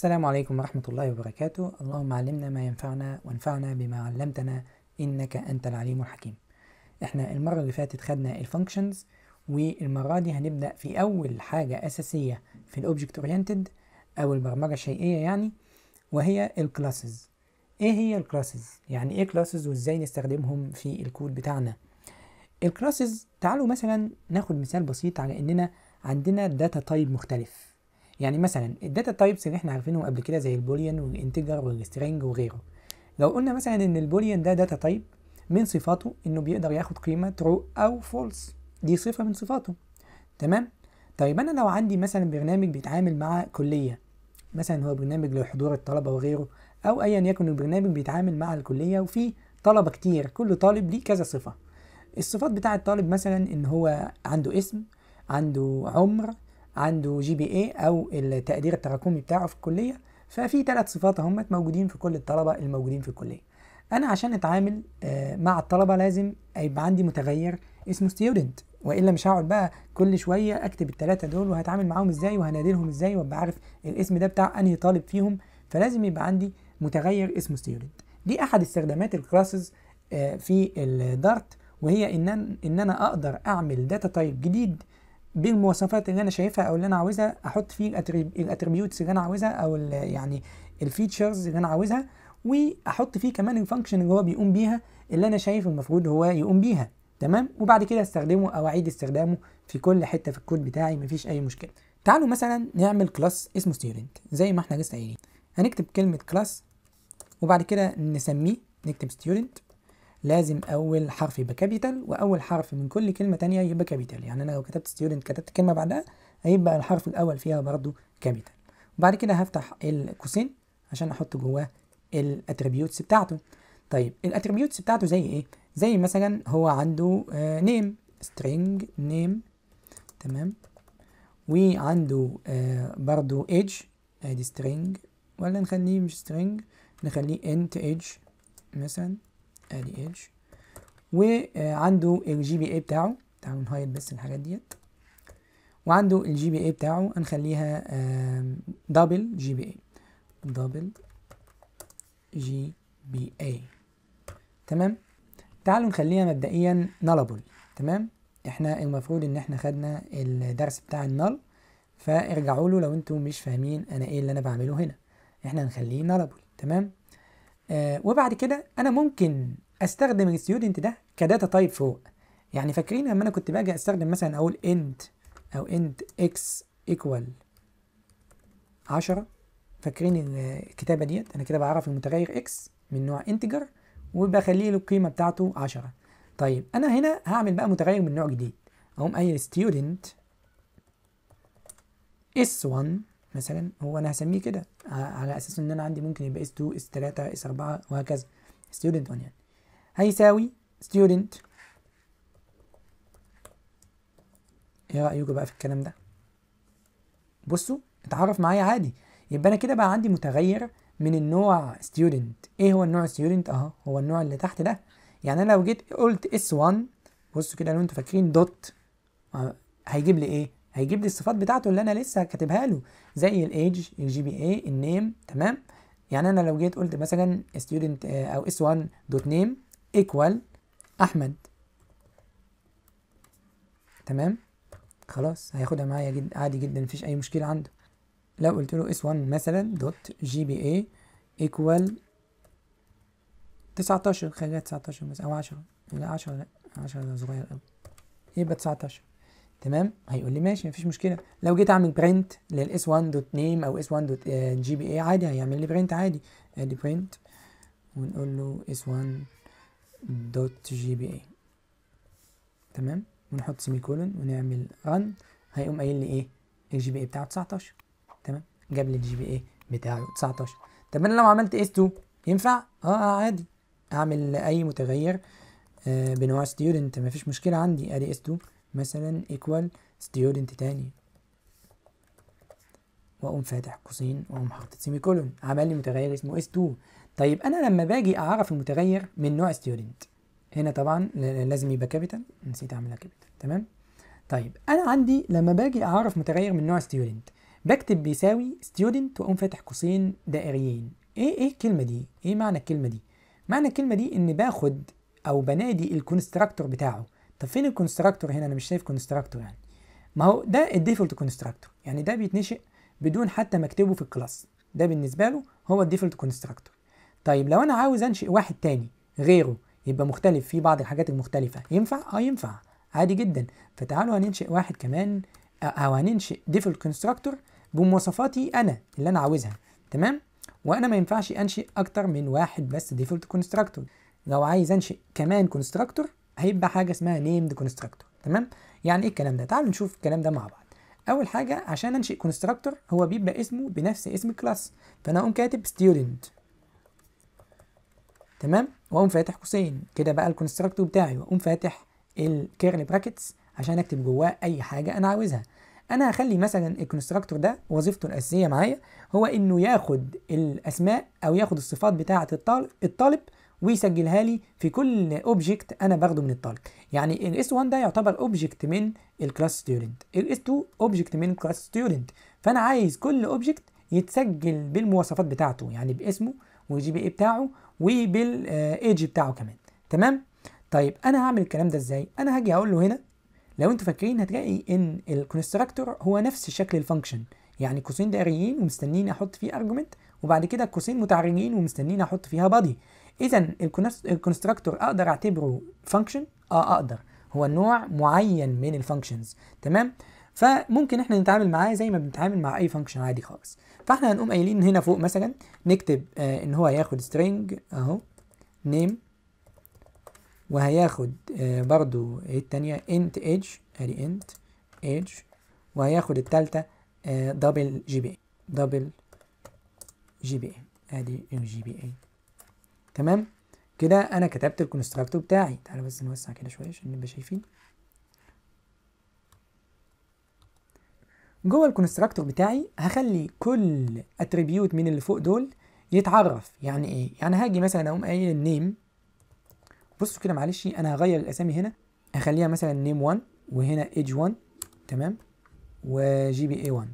السلام عليكم ورحمة الله وبركاته اللهم علمنا ما ينفعنا وانفعنا بما علمتنا إنك أنت العليم الحكيم احنا المرة اللي فاتت خدنا الفانكشنز والمرة دي هنبدأ في أول حاجة أساسية في الأوبجكت أورينتد أو البرمجة الشيئية يعني وهي الكلاسز إيه هي الكلاسز؟ يعني إيه كلاسز وإزاي نستخدمهم في الكود بتاعنا؟ الكلاسز تعالوا مثلا ناخد مثال بسيط على إننا عندنا داتا تايب مختلف يعني مثلا الداتا تايبس اللي احنا عارفينهم قبل كده زي البوليان والانتجر والسترينج وغيره لو قلنا مثلا ان البوليان ده داتا تايب من صفاته انه بيقدر ياخد قيمه ترو او فولس دي صفه من صفاته تمام طيب انا لو عندي مثلا برنامج بيتعامل مع كليه مثلا هو برنامج لحضور الطلبه وغيره او ايا يكن البرنامج بيتعامل مع الكليه وفي طلبه كتير كل طالب ليه كذا صفه الصفات بتاع الطالب مثلا ان هو عنده اسم عنده عمر عنده جي بي اي او التقدير التراكمي بتاعه في الكليه ففي ثلاث صفات هم موجودين في كل الطلبه الموجودين في الكليه انا عشان اتعامل آه، مع الطلبه لازم يبقى عندي متغير اسمه ستيودنت والا مش هقعد بقى كل شويه اكتب الثلاثه دول وهتعامل معاهم ازاي وهنادلهم ازاي وابقى عارف الاسم ده بتاع انهي طالب فيهم فلازم يبقى عندي متغير اسمه ستيودنت دي احد استخدامات الكلاسز آه، في الدارت وهي ان ان انا اقدر اعمل داتا تايب جديد بالمواصفات اللي انا شايفها او اللي انا عاوزها احط فيه الاتريبيوتس اللي انا عاوزها او يعني الفيتشرز اللي انا عاوزها واحط فيه كمان الفانكشن اللي هو بيقوم بيها اللي انا شايف المفروض هو يقوم بيها تمام وبعد كده استخدمه او اعيد استخدامه في كل حته في الكود بتاعي مفيش اي مشكله تعالوا مثلا نعمل كلاس اسمه ستيرنج زي ما احنا لسه قايلين هنكتب كلمه كلاس وبعد كده نسميه نكتب ستيودنت لازم اول حرف يبقى كابيتال واول حرف من كل كلمه تانية يبقى كابيتال يعني انا لو كتبت ستودنت كتبت كلمه بعدها هيبقى الحرف الاول فيها برضو كابيتال وبعد كده هفتح القوسين عشان احط جواه الاتريبيوتس بتاعته طيب الاتريبيوتس بتاعته زي ايه زي مثلا هو عنده نيم آه، string نيم تمام وعنده آه برضو ايدج ادي آه، string ولا نخليه مش string نخليه int ايدج مثلا ادي ايدج وعنده الجي بي اي بتاعه تعالوا نهايط بس الحاجات ديت وعنده الجي بي اي بتاعه هنخليها دبل جي بي اي دبل جي بي اي تمام تعالوا نخليها مبدئيا نالابل تمام احنا المفروض ان احنا خدنا الدرس بتاع النال فارجعوا له لو انتم مش فاهمين انا ايه اللي انا بعمله هنا احنا هنخليه نالابل تمام آه، وبعد كده انا ممكن استخدم الستودنت ده كداتا تايب فوق يعني فاكرين لما انا كنت باجي استخدم مثلا اقول انت او انت اكس ايكوال 10 فاكرين الكتابه ديت انا كده بعرف المتغير اكس من نوع انتجر وبخلي له القيمه بتاعته 10 طيب انا هنا هعمل بقى متغير من نوع جديد اقوم اي ستودنت اس 1 مثلا هو انا هسميه كده على اساس ان انا عندي ممكن يبقى اس 2 اس 3 اس 4 وهكذا student 1 يعني هيساوي student ايه رايكم بقى في الكلام ده بصوا اتعرف معايا عادي يبقى انا كده بقى عندي متغير من النوع student ايه هو النوع student اهو هو النوع اللي تحت ده يعني انا لو جيت قلت اس 1 بصوا كده لو انتوا فاكرين دوت آه، هيجيب لي ايه هيجيب لي الصفات بتاعته اللي انا لسه كاتبها له زي الايج الجي بي اي النيم تمام يعني انا لو جيت قلت مثلا student آه، او اس 1 دوت نيم ايكوال احمد تمام خلاص هياخدها معايا جد عادي جدا مفيش اي مشكله عنده لو قلت له اس 1 مثلا دوت جي بي اي ايكوال 19 خليها 19 بس او 10 لا 10 لا 10 صغير قوي يبقى 19 تمام هيقول لي ماشي مفيش مشكله لو جيت اعمل برنت للاس 1 دوت نيم او اس 1 دوت جي بي اي عادي هيعمل لي برنت عادي ادي برنت ونقول له اس 1 دوت جي بي اي تمام ونحط سيمي كولون ونعمل رن هيقوم قايل لي ايه الجي بي اي بتاعه 19 تمام جاب لي الجي بي اي بتاعه 19 طب انا لو عملت اس 2 ينفع اه عادي اعمل اي متغير آه بنوع ستودنت مفيش مشكله عندي ادي اس 2 مثلا ايكوال ستيودنت تاني واقوم فاتح قوسين واقوم حاطط سيمي كولون عمل لي متغير اسمه اس 2 طيب انا لما باجي اعرف المتغير من نوع ستيودنت هنا طبعا لازم يبقى كابيتال نسيت اعملها كابيتال تمام طيب انا عندي لما باجي اعرف متغير من نوع ستيودنت بكتب بيساوي ستيودنت واقوم فاتح قوسين دائريين ايه ايه الكلمه دي ايه معنى الكلمه دي معنى الكلمه دي ان باخد او بنادي الكونستراكتور بتاعه طب فين الكونستراكتور هنا انا مش شايف كونستراكتور يعني ما هو ده الديفولت كونستراكتور يعني ده بيتنشئ بدون حتى ما اكتبه في الكلاس ده بالنسبه له هو الديفولت كونستراكتور طيب لو انا عاوز انشئ واحد تاني غيره يبقى مختلف فيه بعض الحاجات المختلفه ينفع اه ينفع عادي جدا فتعالوا هننشئ واحد كمان او هننشئ ديفولت كونستراكتور بمواصفاتي انا اللي انا عاوزها تمام وانا ما ينفعش انشئ اكتر من واحد بس ديفولت كونستراكتور لو عايز انشئ كمان كونستراكتور هيبقى حاجه اسمها نيمد كونستراكتور تمام يعني ايه الكلام ده تعالوا نشوف الكلام ده مع بعض اول حاجه عشان انشئ كونستراكتور هو بيبقى اسمه بنفس اسم الكلاس فانا اقوم كاتب ستودنت تمام واقوم فاتح قوسين كده بقى الكونستراكتور بتاعي واقوم فاتح الكيرلي براكتس عشان اكتب جواه اي حاجه انا عاوزها انا هخلي مثلا الكونستراكتور ده وظيفته الاساسيه معايا هو انه ياخد الاسماء او ياخد الصفات بتاعه الطالب الطالب ويسجلها لي في كل اوبجكت انا باخده من الطالب يعني الاس 1 ده يعتبر اوبجكت من الكلاس ستودنت الاس 2 اوبجكت من الكلاس ستودنت فانا عايز كل اوبجكت يتسجل بالمواصفات بتاعته يعني باسمه والجي بي اي بتاعه وبالايدج آه، بتاعه كمان تمام طيب انا هعمل الكلام ده ازاي انا هاجي اقول له هنا لو انتوا فاكرين هتلاقي ان الكونستراكتور هو نفس شكل الفانكشن يعني قوسين دائريين ومستنيين احط فيه ارجمنت وبعد كده قوسين متعرجين ومستنيين احط فيها بادي اذا الكونستراكتور اقدر اعتبره فانكشن اه اقدر هو نوع معين من الفانكشنز تمام فممكن احنا نتعامل معاه زي ما بنتعامل مع اي فانكشن عادي خالص فاحنا هنقوم قايلين هنا فوق مثلا نكتب آه ان هو هياخد سترينج اهو نيم وهياخد آه برضو إيه التانية انت ايدج ادي انت ايدج وهياخد التالتة آه دبل جي بي دبل جي بي ادي الجي بي اي تمام كده انا كتبت الكونستراكتور بتاعي تعالى بس نوسع كده شويه عشان نبقى شايفين جوه الكونستراكتور بتاعي هخلي كل اتريبيوت من اللي فوق دول يتعرف يعني ايه يعني هاجي مثلا اقوم قايل النيم بصوا كده معلش انا هغير الاسامي هنا هخليها مثلا نيم 1 وهنا ايج 1 تمام وجي بي اي 1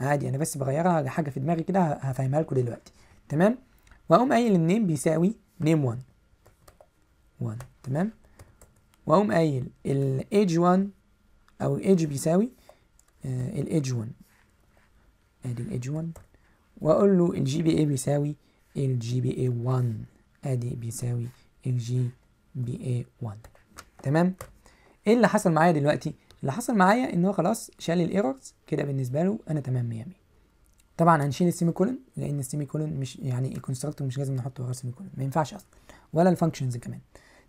عادي انا بس بغيرها لحاجه في دماغي كده هفهمها لكم دلوقتي تمام واقوم قايل النيم بيساوي نيم 1 1 تمام واقوم قايل الايدج 1 او الايدج بيساوي آه الايدج 1 ادي الايدج 1 واقول له الجي بي اي بيساوي الجي بي اي 1 ادي بيساوي الجي بي اي 1 تمام ايه اللي حصل معايا دلوقتي اللي حصل معايا ان هو خلاص شال الايرورز كده بالنسبه له انا تمام 100 طبعا هنشيل السيمي كولن لان السيمي كولن مش يعني الكونستراكتور مش لازم نحطه غير سيمي كولن ما ينفعش اصلا ولا الفانكشنز كمان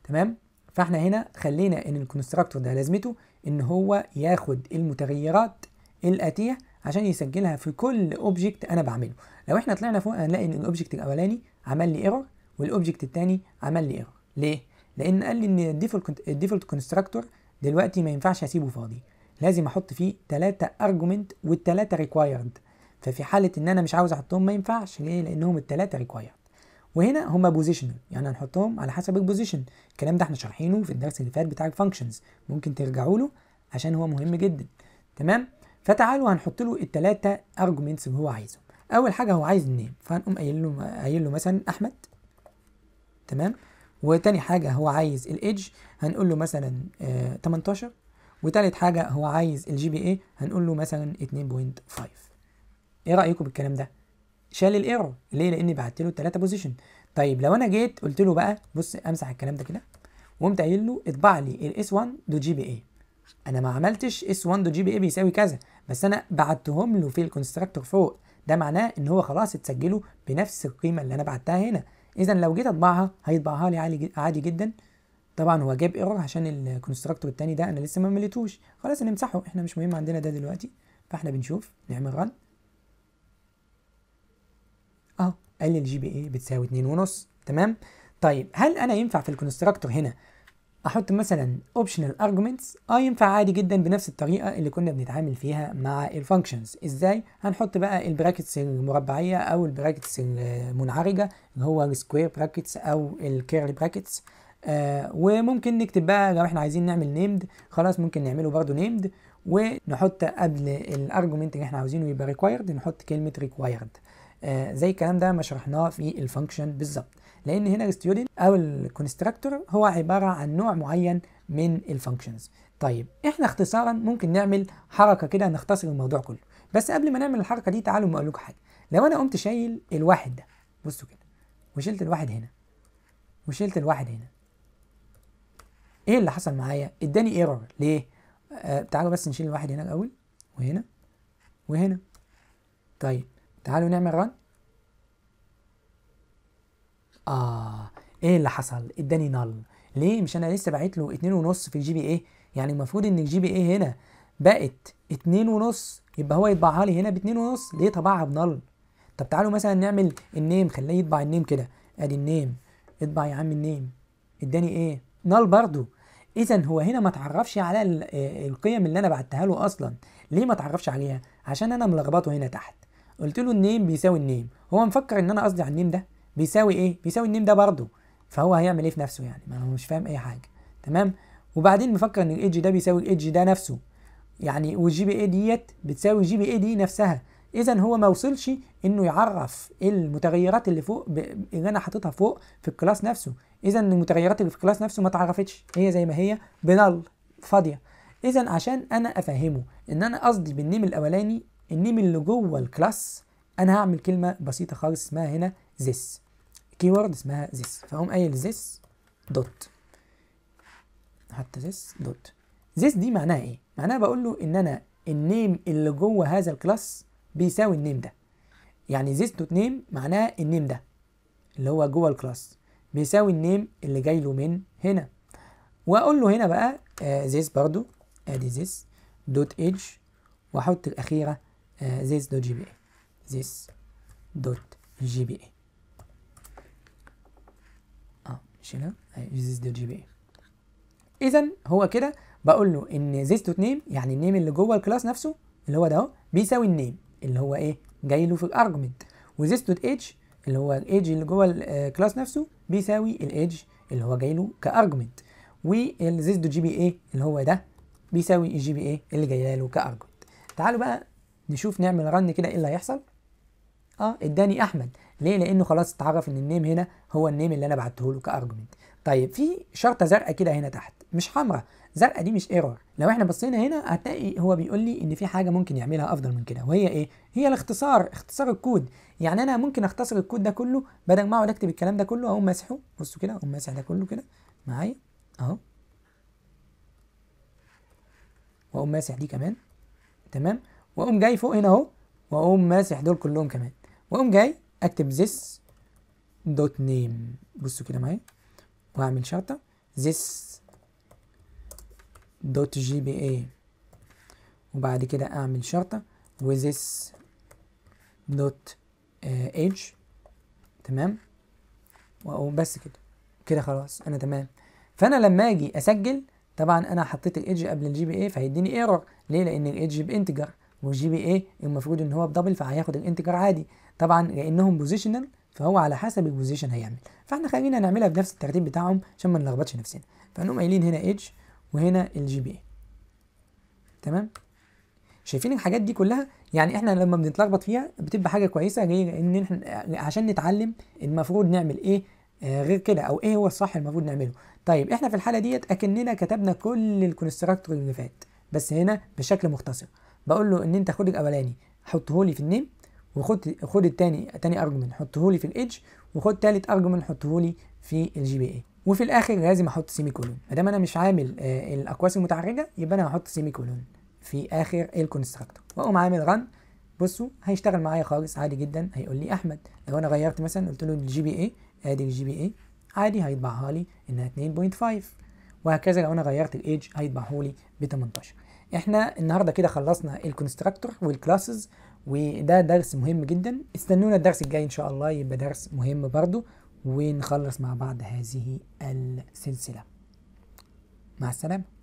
تمام فاحنا هنا خلينا ان الكونستراكتور ده لازمته ان هو ياخد المتغيرات الاتيه عشان يسجلها في كل اوبجكت انا بعمله لو احنا طلعنا فوق هنلاقي ان الاوبجكت الاولاني عمل لي ايرور والاوبجكت الثاني عمل لي ايرور ليه لان قال لي ان الديفولت الديفولت كونستراكتور دلوقتي ما ينفعش اسيبه فاضي لازم احط فيه ثلاثه ارجومنت والثلاثه ريكوايرد ففي حاله ان انا مش عاوز احطهم ما ينفعش ليه لانهم التلاتة ريكوايرد وهنا هما بوزيشنال يعني هنحطهم على حسب البوزيشن الكلام ده احنا شارحينه في الدرس اللي فات بتاع الفانكشنز ممكن ترجعوا له عشان هو مهم جدا تمام فتعالوا هنحط له التلاتة ارجومنتس اللي هو عايزهم اول حاجه هو عايز النيم فهنقوم قايل له قايل له مثلا احمد تمام وتاني حاجه هو عايز الايدج هنقول له مثلا آه 18 وتالت حاجه هو عايز الجي بي اي هنقول له مثلا 2.5 ايه رايكم بالكلام ده شال الايرور ليه لاني بعت له الثلاثه بوزيشن طيب لو انا جيت قلت له بقى بص امسح الكلام ده كده وقمت قايل له اطبع لي الاس 1 دو جي بي اي انا ما عملتش اس 1 دو جي بي اي بيساوي كذا بس انا بعتهم له في الكونستراكتور فوق ده معناه ان هو خلاص اتسجلوا بنفس القيمه اللي انا بعتها هنا اذا لو جيت اطبعها هيطبعها لي عادي جدا طبعا هو جاب ايرور عشان الكونستراكتور الثاني ده انا لسه ما مليتوش خلاص نمسحه احنا مش مهم عندنا ده دلوقتي فاحنا بنشوف نعمل رن اهو قال لي الجي بي اي بتساوي 2.5 تمام طيب هل انا ينفع في الكونستراكتور هنا احط مثلا اوبشنال ارجمنتس اه ينفع عادي جدا بنفس الطريقه اللي كنا بنتعامل فيها مع الفانكشنز ازاي هنحط بقى البراكتس المربعيه او البراكتس المنعرجه اللي هو السكوير براكتس او الكيرلي براكتس آه وممكن نكتب بقى لو احنا عايزين نعمل نيمد خلاص ممكن نعمله برضو نيمد ونحط قبل الارجمنت اللي احنا عاوزينه يبقى ريكوايرد نحط كلمه ريكوايرد آه زي الكلام ده ما شرحناه في الفانكشن بالظبط لان هنا الستودنت او الكونستراكتور هو عباره عن نوع معين من الفانكشنز طيب احنا اختصارا ممكن نعمل حركه كده نختصر الموضوع كله بس قبل ما نعمل الحركه دي تعالوا اقول لكم حاجه لو انا قمت شايل الواحد ده بصوا كده وشلت الواحد هنا وشلت الواحد هنا ايه اللي حصل معايا اداني ايرور ليه آه تعالوا بس نشيل الواحد هنا الاول وهنا وهنا طيب تعالوا نعمل رن اه ايه اللي حصل اداني نل ليه مش انا لسه باعت له ونص في الجي بي ايه يعني المفروض ان الجي بي ايه هنا بقت ونص يبقى هو يطبعها لي هنا ب ونص ليه طبعها بنل طب تعالوا مثلا نعمل النيم خليه يطبع النيم كده ادي النيم اطبع يا عم النيم اداني ايه نل برضو اذا هو هنا ما تعرفش على آه، القيم اللي انا بعتها له اصلا ليه ما تعرفش عليها عشان انا ملخبطه هنا تحت قلت له النيم بيساوي النيم هو مفكر ان انا قصدي على النيم ده بيساوي ايه بيساوي النيم ده برضه فهو هيعمل ايه في نفسه يعني ما هو مش فاهم اي حاجه تمام وبعدين مفكر ان الايدج ده بيساوي الايدج ده نفسه يعني والجي بي اي ديت بتساوي جي بي اي دي نفسها اذا هو ما وصلش انه يعرف المتغيرات اللي فوق ب... اللي انا حاططها فوق في الكلاس نفسه اذا المتغيرات اللي في الكلاس نفسه ما اتعرفتش هي زي ما هي بنال فاضيه اذا عشان انا افهمه ان انا قصدي بالنيم الاولاني النيم اللي جوه الكلاس انا هعمل كلمه بسيطه خالص اسمها هنا ذس كيورد اسمها ذس فاقوم قايل ذس دوت حتى ذس دوت ذس دي معناها ايه معناها بقول له ان انا النيم اللي جوه هذا الكلاس بيساوي النيم ده يعني ذس دوت نيم معناها النيم ده اللي هو جوه الكلاس بيساوي النيم اللي جاي له من هنا واقول له هنا بقى ذس آه، برده برضو ادي آه ذس دوت ايدج واحط الاخيره this dot gba this dot gba اه مش هنا this dot gba اذا هو كده بقول له ان this dot name يعني النيم اللي جوه الكلاس نفسه اللي هو ده اهو بيساوي النيم اللي هو ايه جاي له في الارجمنت this dot age اللي هو الايدج اللي جوه الكلاس آه، نفسه بيساوي الايدج اللي هو جاي له كارجمنت وال this dot gba اللي هو ده بيساوي الجي بي اي اللي جايه له كارجمنت تعالوا بقى نشوف نعمل رن كده ايه اللي هيحصل اه اداني احمد ليه لانه خلاص اتعرف ان النيم هنا هو النيم اللي انا بعته له كارجمنت طيب في شرطه زرقاء كده هنا تحت مش حمراء زرقاء دي مش ايرور لو احنا بصينا هنا هتلاقي هو بيقول لي ان في حاجه ممكن يعملها افضل من كده وهي ايه هي الاختصار اختصار الكود يعني انا ممكن اختصر الكود ده كله بدل ما اقعد اكتب الكلام ده كله اقوم ماسحه بصوا كده اقوم ماسح ده كله كده معايا اهو واقوم ماسح دي كمان تمام واقوم جاي فوق هنا اهو واقوم ماسح دول كلهم كمان واقوم جاي اكتب this دوت نيم بصوا كده معايا واعمل شرطه this دوت جي بي اي وبعد كده اعمل شرطه وذس دوت ايدج تمام واقوم بس كده كده خلاص انا تمام فانا لما اجي اسجل طبعا انا حطيت الايدج قبل الجي بي اي فهيديني ايرور ليه لان الايدج بانتجر والجي بي ايه المفروض ان هو بدبل فهياخد الانتجر عادي طبعا لانهم بوزيشنال فهو على حسب البوزيشن هيعمل فاحنا خلينا نعملها بنفس الترتيب بتاعهم عشان ما نلخبطش نفسنا فنقوم قايلين هنا اتش وهنا الجي بي ايه تمام شايفين الحاجات دي كلها يعني احنا لما بنتلخبط فيها بتبقى حاجه كويسه ليه؟ لان احنا عشان نتعلم المفروض نعمل ايه آه، غير كده او ايه هو الصح المفروض نعمله طيب احنا في الحاله ديت اكننا كتبنا كل الكونستراكتور اللي فات بس هنا بشكل مختصر بقول له ان انت خد الاولاني حطه لي في النيم وخد خد الثاني ثاني ارجمنت حطه لي في الايدج وخد ثالث ارجمنت حطه لي في الجي بي اي وفي الاخر لازم احط سيمي كولون ما دام انا مش عامل آه الاقواس المتعرجه يبقى انا هحط سيمي كولون في اخر الكونستراكتور واقوم عامل رن بصوا هيشتغل معايا خالص عادي جدا هيقول لي احمد لو انا غيرت مثلا قلت له الجي بي اي ادي الجي بي اي عادي هيطبعها لي انها 2.5 وهكذا لو انا غيرت الايدج هيطبعه لي ب 18 احنا النهارده كده خلصنا الكونستراكتور والكلاسز وده درس مهم جدا استنونا الدرس الجاي ان شاء الله يبقى درس مهم برضو ونخلص مع بعض هذه السلسله مع السلامه